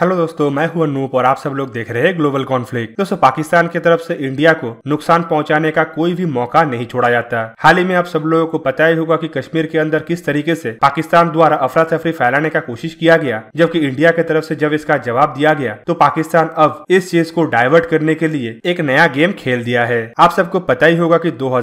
hello दोस्तों मैं हूं अनूप और आप सब लोग देख रहे हैं ग्लोबल कॉन्फ्लिक्ट दोस्तों पाकिस्तान की तरफ से इंडिया को नुकसान पहुंचाने का कोई भी मौका नहीं छोड़ा जाता हाल ही में आप सब लोगों को पता ही होगा कि कश्मीर के अंदर किस तरीके से पाकिस्तान द्वारा अफरा तफरी फैलाने का कोशिश किया गया जबकि इंडिया की तरफ ऐसी जब इसका जवाब दिया गया तो पाकिस्तान अब इस चीज को डाइवर्ट करने के लिए एक नया गेम खेल दिया है आप सबको पता ही होगा की दो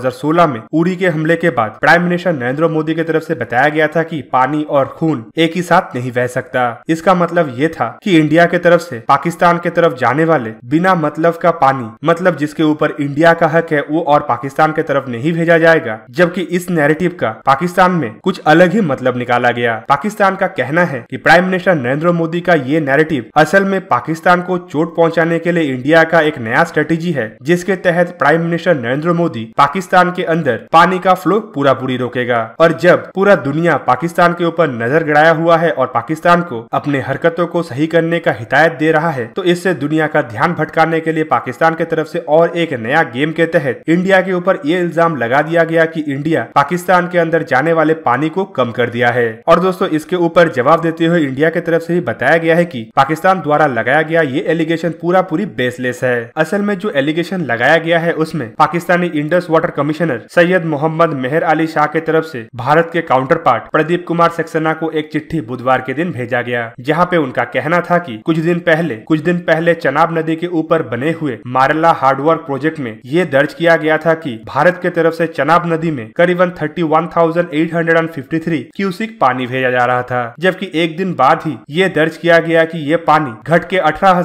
में उरी के हमले के बाद प्राइम मिनिस्टर नरेंद्र मोदी की तरफ ऐसी बताया गया था की पानी और खून एक ही साथ नहीं बह सकता इसका मतलब ये था की इंडिया के तरफ से पाकिस्तान के तरफ जाने वाले बिना मतलब का पानी मतलब जिसके ऊपर इंडिया का हक है वो और पाकिस्तान के तरफ नहीं भेजा जाएगा जबकि इस नैरेटिव का पाकिस्तान में कुछ अलग ही मतलब निकाला गया पाकिस्तान का कहना है कि प्राइम मिनिस्टर नरेंद्र मोदी का ये नैरेटिव असल में पाकिस्तान को चोट पहुँचाने के लिए इंडिया का एक नया स्ट्रेटेजी है जिसके तहत प्राइम मिनिस्टर नरेंद्र मोदी पाकिस्तान के अंदर पानी का फ्लो पूरा पूरी रोकेगा और जब पूरा दुनिया पाकिस्तान के ऊपर नजर गड़ाया हुआ है और पाकिस्तान को अपने हरकतों को सही करने खेलने का हिदायत दे रहा है तो इससे दुनिया का ध्यान भटकाने के लिए पाकिस्तान के तरफ से और एक नया गेम के तहत इंडिया के ऊपर ये इल्जाम लगा दिया गया कि इंडिया पाकिस्तान के अंदर जाने वाले पानी को कम कर दिया है और दोस्तों इसके ऊपर जवाब देते हुए इंडिया के तरफ से ही बताया गया है कि पाकिस्तान द्वारा लगाया गया ये एलिगेशन पूरा पूरी बेसलेस है असल में जो एलिगेशन लगाया गया है उसमें Pakistani Indus water commissioner Syed Mohammad Mehar Ali Shah के तरफ से भारत के काउंटर पार्ट प्रदीप कुमार सक्सेना को एक चिट्ठी बुधवार के दिन भेजा गया जहाँ पे उनका कहना था कि कुछ दिन पहले कुछ दिन पहले चनाब नदी के ऊपर बने हुए मारला हार्डवर्क प्रोजेक्ट में ये दर्ज किया गया था कि भारत के तरफ से चनाब नदी में करीबन 31,853 क्यूसिक पानी भेजा जा रहा था जबकि एक दिन बाद ही ये दर्ज किया गया कि ये पानी घट के अठारह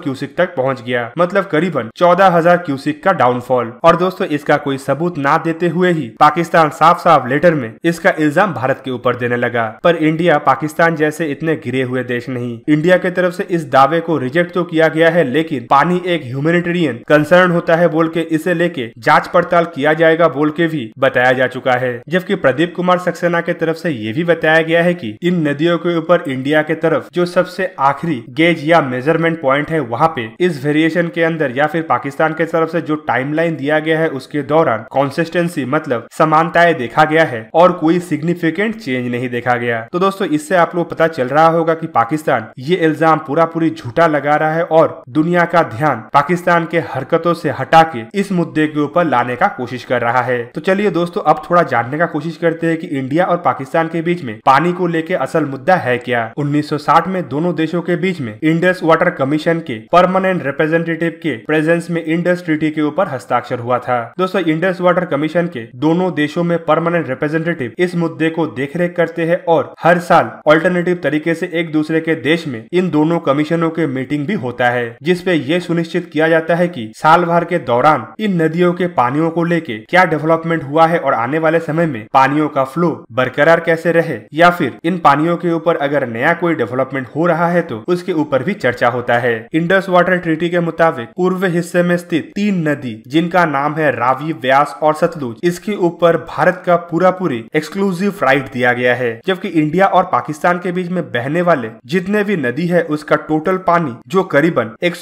क्यूसिक तक पहुँच गया मतलब करीबन चौदह क्यूसिक का डाउनफॉल और दोस्तों इसका कोई सबूत ना देते हुए ही पाकिस्तान साफ साफ लेटर में इसका इल्जाम भारत के ऊपर देने लगा पर इंडिया पाकिस्तान जैसे इतने गिरे हुए देश नहीं इंडिया के की तरफ से इस दावे को रिजेक्ट तो किया गया है लेकिन पानी एक ह्यूमेनिटेरियन कंसर्न होता है बोल के इसे लेके जांच पड़ताल किया जाएगा बोल के भी बताया जा चुका है जबकि प्रदीप कुमार सक्सेना के तरफ से ये भी बताया गया है कि इन नदियों के ऊपर इंडिया के तरफ जो सबसे आखिरी गेज या मेजरमेंट पॉइंट है वहाँ पे इस वेरिएशन के अंदर या फिर पाकिस्तान के तरफ ऐसी जो टाइम दिया गया है उसके दौरान कॉन्सिस्टेंसी मतलब समानताएं देखा गया है और कोई सिग्निफिकेंट चेंज नहीं देखा गया तो दोस्तों इससे आप लोग पता चल रहा होगा की पाकिस्तान ये इल्जाम पूरा पूरी झूठा लगा रहा है और दुनिया का ध्यान पाकिस्तान के हरकतों से हटा के इस मुद्दे के ऊपर लाने का कोशिश कर रहा है तो चलिए दोस्तों अब थोड़ा जानने का कोशिश करते हैं कि इंडिया और पाकिस्तान के बीच में पानी को लेके असल मुद्दा है क्या 1960 में दोनों देशों के बीच में इंडस वाटर कमीशन के परमानेंट रिप्रेजेंटेटिव के प्रेजेंस में इंडस ट्रीटी के ऊपर हस्ताक्षर हुआ था दोस्तों इंडस वाटर कमीशन के दोनों देशों में परमानेंट रिप्रेजेंटेटिव इस मुद्दे को देखरेख करते हैं और हर साल ऑल्टरनेटिव तरीके ऐसी एक दूसरे के देश में इन दोनों कमीशनों के मीटिंग भी होता है जिसपे ये सुनिश्चित किया जाता है कि साल भर के दौरान इन नदियों के पानियों को लेके क्या डेवलपमेंट हुआ है और आने वाले समय में पानियों का फ्लो बरकरार कैसे रहे या फिर इन पानियों के ऊपर अगर नया कोई डेवलपमेंट हो रहा है तो उसके ऊपर भी चर्चा होता है इंडस वाटर ट्रीटी के मुताबिक पूर्व हिस्से में स्थित तीन नदी जिनका नाम है रावी व्यास और सतलुज इसके ऊपर भारत का पूरा पूरी एक्सक्लूसिव राइट दिया गया है जबकि इंडिया और पाकिस्तान के बीच में बहने वाले जितने भी नदी है है उसका टोटल पानी जो करीबन एक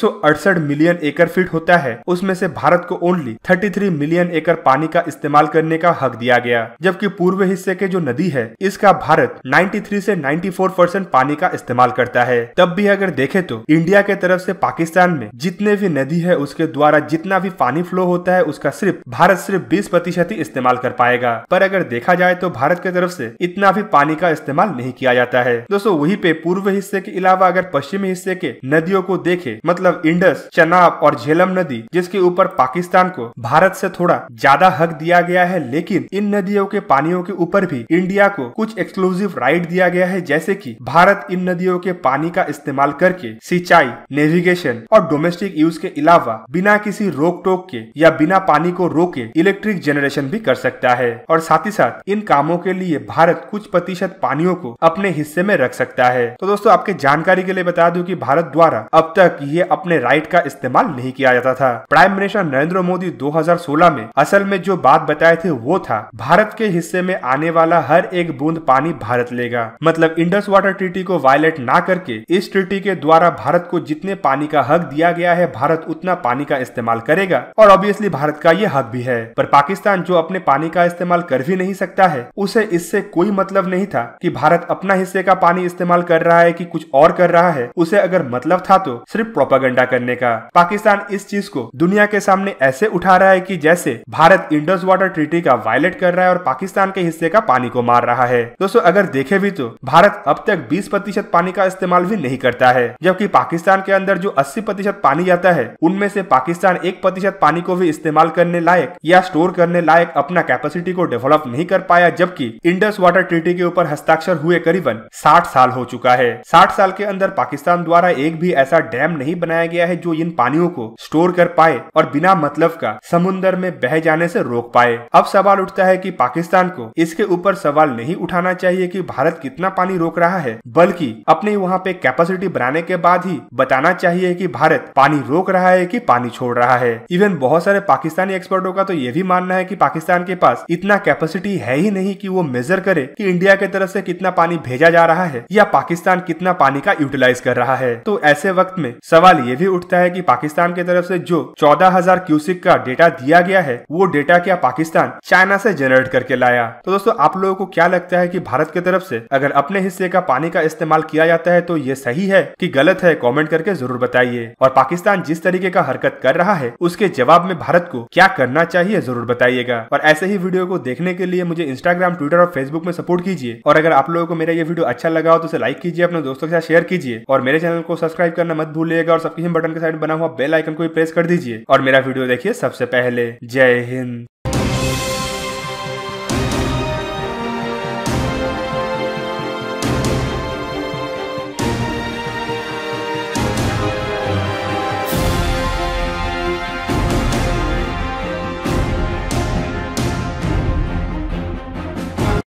मिलियन एकड़ फीट होता है उसमें से भारत को ओनली 33 मिलियन एकड़ पानी का इस्तेमाल करने का हक दिया गया जबकि पूर्व हिस्से के जो नदी है इसका भारत 93 से 94 परसेंट पानी का इस्तेमाल करता है तब भी अगर देखे तो इंडिया के तरफ से पाकिस्तान में जितने भी नदी है उसके द्वारा जितना भी पानी फ्लो होता है उसका सिर्फ भारत सिर्फ बीस प्रतिशत ही इस्तेमाल कर पाएगा पर अगर देखा जाए तो भारत की तरफ ऐसी इतना भी पानी का इस्तेमाल नहीं किया जाता है दोस्तों वहीं पे पूर्व हिस्से के अलावा अगर पश्चिमी हिस्से के नदियों को देखे मतलब इंडस चनाब और झेलम नदी जिसके ऊपर पाकिस्तान को भारत से थोड़ा ज्यादा हक दिया गया है लेकिन इन नदियों के पानियों के ऊपर भी इंडिया को कुछ एक्सक्लूसिव राइट दिया गया है जैसे की भारत इन नदियों के पानी का इस्तेमाल करके सिंचाई नेविगेशन और डोमेस्टिक यूज के अलावा बिना किसी रोक टोक के या बिना पानी को रोके इलेक्ट्रिक जनरेशन भी कर सकता है और साथ ही साथ इन कामों के लिए भारत कुछ प्रतिशत पानियों को अपने हिस्से में रख सकता है तो दोस्तों आपके जानकारी के लिए बता दूं कि भारत द्वारा अब तक ये अपने राइट का इस्तेमाल नहीं किया जाता था प्राइम मिनिस्टर नरेंद्र मोदी 2016 में असल में जो बात बताए थे वो था भारत के हिस्से में आने वाला हर एक बूंद पानी भारत लेगा मतलब इंडस वाटर ट्रीटी को वायलेट ना करके इस ट्रीटी के द्वारा भारत को जितने पानी का हक दिया गया है भारत उतना पानी का इस्तेमाल करेगा और ऑब्वियसली भारत का ये हक भी है पर पाकिस्तान जो अपने पानी का इस्तेमाल कर भी नहीं सकता है उसे इससे कोई मतलब नहीं था कि भारत अपना हिस्से का पानी इस्तेमाल कर रहा है कि कुछ और कर रहा रहा है उसे अगर मतलब था तो सिर्फ प्रोपागेंडा करने का पाकिस्तान इस चीज को दुनिया के सामने ऐसे उठा रहा है कि जैसे भारत इंडस वाटर ट्रीटी का वायलेट कर रहा है और पाकिस्तान के हिस्से का पानी को मार रहा है दोस्तों अगर देखे भी तो भारत अब तक बीस प्रतिशत पानी का इस्तेमाल भी नहीं करता है जबकि पाकिस्तान के अंदर जो अस्सी प्रतिशत पानी जाता है उनमें से पाकिस्तान एक प्रतिशत पानी को भी इस्तेमाल करने लायक या स्टोर करने लायक अपना कैपेसिटी को डेवलप नहीं कर पाया जबकि इंडस वाटर ट्रीटी के ऊपर हस्ताक्षर हुए करीबन साठ साल हो चुका है साठ साल के अंदर अंदर पाकिस्तान द्वारा एक भी ऐसा डैम नहीं बनाया गया है जो इन पानियों को स्टोर कर पाए और बिना मतलब का समुन्दर में बह जाने से रोक पाए अब सवाल उठता है कि पाकिस्तान को इसके ऊपर सवाल नहीं उठाना चाहिए कि भारत कितना पानी रोक रहा है बल्कि अपने वहाँ पे कैपेसिटी बनाने के बाद ही बताना चाहिए की भारत पानी रोक रहा है की पानी छोड़ रहा है इवन बहुत सारे पाकिस्तानी एक्सपर्टों का तो ये भी मानना है कि पाकिस्तान के पास इतना कैपेसिटी है ही नहीं कि वो मेजर करे कि इंडिया के तरफ से कितना पानी भेजा जा रहा है या पाकिस्तान कितना पानी का यूटिल यूटिलाइज कर रहा है तो ऐसे वक्त में सवाल ये भी उठता है कि पाकिस्तान की तरफ से जो 14,000 क्यूसिक का डेटा दिया गया है वो डेटा क्या पाकिस्तान चाइना से जनरेट करके लाया तो दोस्तों आप लोगों को क्या लगता है की भारत की तरफ से अगर अपने हिस्से का पानी का इस्तेमाल किया जाता है तो ये सही है कि गलत है कमेंट करके जरूर बताइए और पाकिस्तान जिस तरीके का हरकत कर रहा है उसके जवाब में भारत को क्या करना चाहिए जरूर बताइएगा और ऐसे ही वीडियो को देखने के लिए मुझे इंस्टाग्राम ट्विटर और फेसबुक में सपोर्ट कीजिए और अगर आप लोगों को मेरा ये वीडियो अच्छा लगा हो तो उसे लाइक कीजिए अपने दोस्तों के साथ शेयर कीजिए दीजिए और मेरे चैनल को सब्सक्राइब करना मत भूलिएगा और सब्सक्रिप्शन बटन के साइड बना हुआ बेल आइकन को भी प्रेस कर दीजिए और मेरा वीडियो देखिए सबसे पहले जय हिंद